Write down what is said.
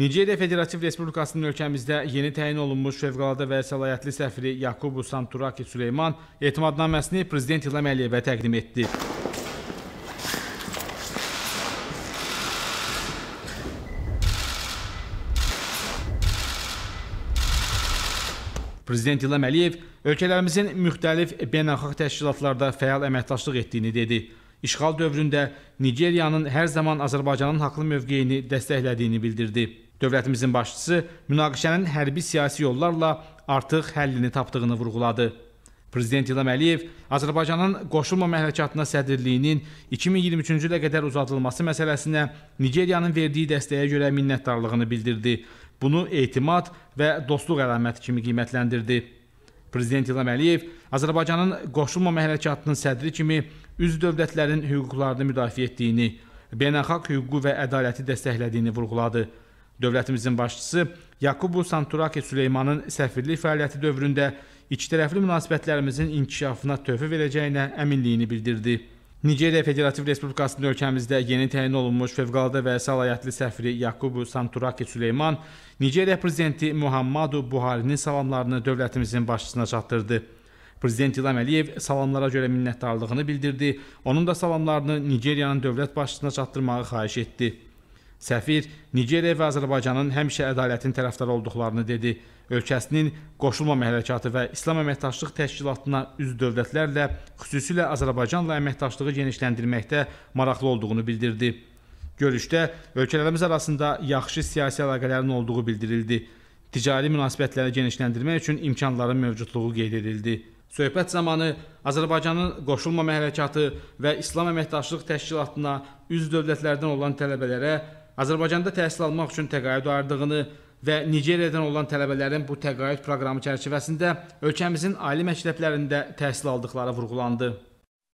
Nigeriya Federativ Respublikasının ölkəmizdə yeni təyin olunmuş fövqəladə və səlahiyyətli səfiri Yakubu Santuraki Süleyman etimadnaməsini prezident İlham Əliyevə təqdim etdi. Prezident İlham Əliyev ölkələrimizin müxtəlif beynəlxalq təşkilatlarda fəal əməkdaşlıq etdiyini dedi. İşğal dövründə Nigeriyanın hər zaman Azərbaycanın haqlı mövqeyini dəstəklədiyini bildirdi. Dövlətimizin başçısı münaqişənin hərbi-siyasi yollarla artıq həllini tapdığını vurğuladı. Prezident İlham Əliyev Azərbaycanın qoşulma məhləkatına sədrliyinin 2023-cü ilə qədər uzadılması məsələsinə Nigeriyanın verdiyi dəstəyə görə minnətdarlığını bildirdi. Bunu etimad və dostluq əlaməti kimi qiymətləndirdi. Prezident İlham Əliyev Azərbaycanın qoşulma məhləkatının sədri kimi üz dövlətlərin hüquqlarını müdafiə etdiyini, beynəlxalq hüququ və ədaləti dəstəklədiyini vurğuladı. Dövlətimizin başçısı Yakubu Santuraki Süleymanın səfirlik fəaliyyəti dövründə ikitərəfli münasibətlərimizin inkişafına tövbə verəcəyinə əminliyini bildirdi. Nigeriya Federativ Respublikasının ölkəmizdə yeni təyin olunmuş fövqəladə və səlahiyyətli səfiri Yakubu Santuraki Süleyman Nigeriya prezidenti Muhammadu Buharinin salamlarını dövlətimizin başçısına çatdırdı. Prezident İlham Əliyev salamlara görə minnətdarlığını bildirdi, onun da salamlarını Nigeriyanın dövlət başçısına çatdırmağı xahiş etdi. Səfir Nigeriya və Azərbaycanın həmişə ədalətin tərəfdarı olduqlarını dedi. Ölkəsinin qoşulmama hərəkatı və İslam əməkdaşlıq təşkilatına üz dövlətlərlə, xüsusilə Azərbaycanla əməkdaşlığı genişləndirməkdə maraqlı olduğunu bildirdi. Görüşdə ölkələrimiz arasında yaxşı siyasi əlaqələrin olduğu bildirildi. Ticari münasibətləri genişləndirmək üçün imkanların mövcudluğu qeyd edildi. Söhbət zamanı Azərbaycanın qoşulmama hərəkatı və İslam əməkdaşlıq təşkilatına üz dövlətlərdən olan tələbələrə Azərbaycanda təhsil almaq üçün təqaüd ardığını və Nigeriyadan olan tələbələrin bu təqaüd proqramı çərçivəsində ölkəmizin ali məktəblərində təhsil aldıqları vurğulandı.